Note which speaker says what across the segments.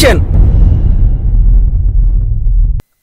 Speaker 1: action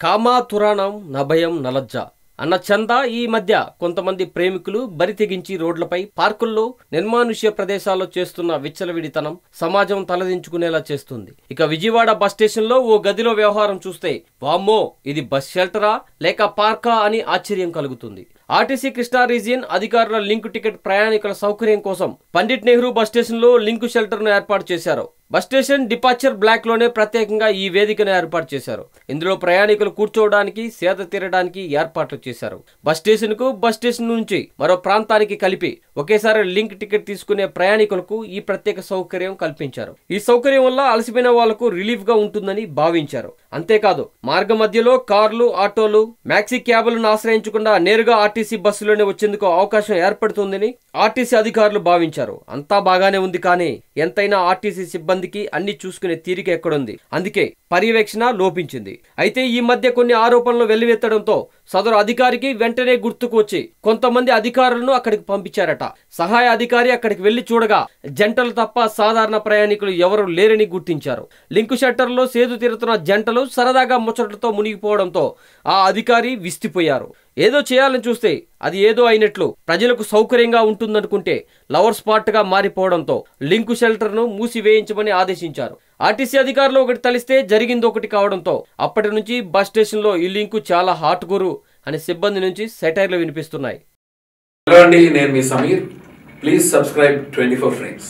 Speaker 1: comma తురాణం నభయం నలజ్జ అన్న చందా ఈ మధ్య కొంతమంది ప్రేమికులు బరితెగించి రోడ్లపై పార్కుల్లో నిర్మానుష్య ప్రదేశాల్లో చేస్తున్న విచ్చలవిడితనం సమాజం తలదించుకునేలా చేస్తుంది ఇక విజయవాడ బస్ స్టేషన్లో ఓ గదిలో వ్యవహారం చూస్తే వామ్మో ఇది బస్ షెల్టరా లేక పార్కా అని ఆశ్చర్యం కలుగుతుంది ఆర్టీసీ కృష్ణా రీజియన్ అధికారుల లింక్ టికెట్ ప్రయాణికుల సౌకర్యం కోసం పండిట్ నెహ్రూ బస్ స్టేషన్లో లింక్ షెల్టర్ను ఏర్పాటు చేశారు బస్ స్టేషన్ డిపార్చర్ బ్లాక్లోనే ప్రత్యేకంగా ఈ వేదికను ఏర్పాటు చేశారు ఇందులో ప్రయాణికులు కూర్చోవడానికి సేద తీరడానికి ఏర్పాట్లు చేశారు బస్ స్టేషన్కు బస్ స్టేషన్ నుంచి మరో ప్రాంతానికి కలిపి ఒకేసారి లింక్ టికెట్ తీసుకునే ప్రయాణికులకు ఈ ప్రత్యేక సౌకర్యం కల్పించారు ఈ సౌకర్యం వల్ల అలసిపోయిన వాళ్లకు రిలీఫ్గా ఉంటుందని భావించారు అంతేకాదు మార్గ మధ్యలో కార్లు ఆటోలు మ్యాక్సీ క్యాబులను ఆశ్రయించకుండా నేరుగా ఆర్టీసీ బస్సులోనే వచ్చేందుకు అవకాశం ఏర్పడుతుందని ఆర్టీసీ అధికారులు భావించారు అంతా బాగానే ఉంది కానీ ఎంతైనా ఆర్టీసీ సిబ్బందికి అన్ని చూసుకునే తీరిక ఎక్కడుంది అందుకే పర్యవేక్షణ లోపించింది అయితే ఈ మధ్య కొన్ని ఆరోపణలు వెల్లువెత్తడంతో సదరు అధికారికి వెంటనే గుర్తుకు వచ్చి కొంతమంది అధికారులను అక్కడికి పంపించారట సహాయ అధికారి అక్కడికి వెళ్లి చూడగా జంటలు తప్ప సాధారణ ప్రయాణికులు ఎవరూ లేరని గుర్తించారు లింకు షట్టర్లో సేదు తీరుతున్న జంటలు సరదాగా ముచ్చటతో మునిగిపోవడంతో ఆ అధికారి విస్తిపోయారు ఏదో చేయాలని చూస్తే అది ఏదో అయినట్లు ప్రజలకు సౌకర్యంగా ఉంటుందనుకుంటే లవర్ స్పాట్గా మారిపోవడంతో లింకు షెల్టర్ను మూసివేయించమని ఆదేశించారు ఆర్టీసీ అధికారులు ఒకటి తలిస్తే జరిగింది ఒకటి కావడంతో అప్పటి నుంచి బస్ స్టేషన్లో ఈ లింకు చాలా హాట్ గురు అనే సిబ్బంది నుంచి సెటైర్లు వినిపిస్తున్నాయి హలో అండి నేను మీ Sameer please subscribe twenty four frames